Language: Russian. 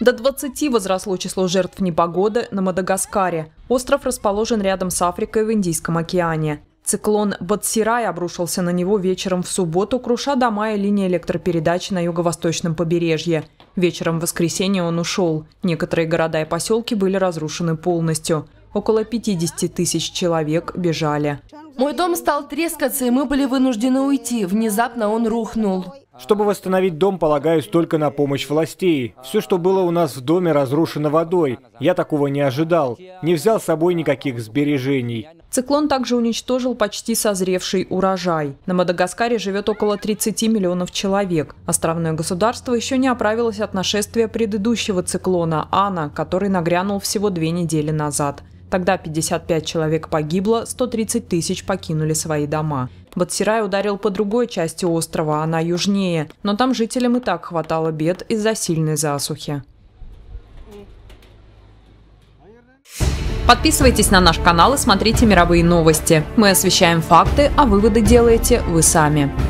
До 20 возросло число жертв непогоды на Мадагаскаре. Остров расположен рядом с Африкой в Индийском океане. Циклон Батсирай обрушился на него вечером в субботу, круша дома и линии электропередач на юго-восточном побережье. Вечером в воскресенье он ушел. Некоторые города и поселки были разрушены полностью. Около 50 тысяч человек бежали. «Мой дом стал трескаться, и мы были вынуждены уйти. Внезапно он рухнул. Чтобы восстановить дом, полагаюсь только на помощь властей. Все, что было у нас в доме, разрушено водой. Я такого не ожидал. Не взял с собой никаких сбережений. Циклон также уничтожил почти созревший урожай. На Мадагаскаре живет около 30 миллионов человек. Островное государство еще не оправилось от нашествия предыдущего циклона Ана, который нагрянул всего две недели назад. Тогда 55 человек погибло, 130 тысяч покинули свои дома. Батсирай ударил по другой части острова, она южнее, но там жителям и так хватало бед из-за сильной засухи. Подписывайтесь на наш канал и смотрите мировые новости. Мы освещаем факты, а выводы делаете вы сами.